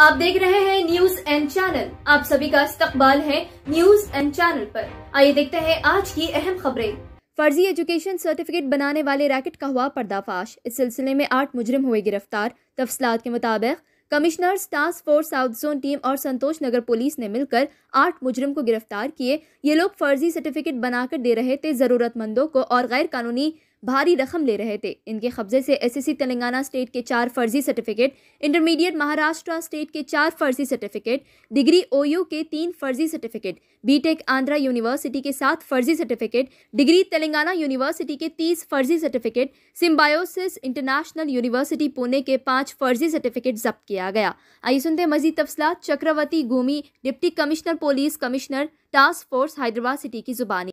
आप देख रहे हैं न्यूज एंड चैनल आप सभी का इस्तकबाल है न्यूज एंड चैनल पर आइए देखते हैं आज की अहम खबरें फर्जी एजुकेशन सर्टिफिकेट बनाने वाले रैकेट का हुआ पर्दाफाश इस सिलसिले में आठ मुजरिम हुए गिरफ्तार तफसलात के मुताबिक commissioner's task force south zone team और संतोष नगर पुलिस ने मिलकर आठ मुजरिम को गिरफ्तार किए ये लोग फर्जी सर्टिफिकेट बनाकर दे रहे थे जरूरतमंदों को और गैर कानूनी भारी रकम ले रहे थे इनके कब्जे से एसएससी तेलंगाना स्टेट के चार फर्जी सर्टिफिकेट इंटरमीडिएट महाराष्ट्र स्टेट के चार फर्जी सर्टिफिकेट डिग्री ओयू के तीन फर्जी सर्टिफिकेट बीटेक आंध्रा यूनिवर्सिटी के सात फर्जी सर्टिफिकेट डिग्री तेलंगाना यूनिवर्सिटी के तीस फर्जी certificate Symbiosis international university Pune के पाँच फर्जी सर्टिफिकेट जब्त किया गया आइए सुनते मजीद तफसला Chakravarthy Gomi deputy commissioner police commissioner task force Hyderabad city की जुबानी